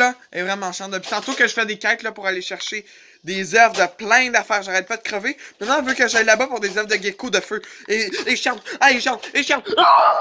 là, est vraiment chante. Depuis tantôt que je fais des quêtes là, pour aller chercher des œuvres de plein d'affaires, j'arrête pas de crever. Maintenant, elle veut que j'aille là-bas pour des œuvres de gecko de feu. Et, et chante, ah, et chante, et chante. Ah!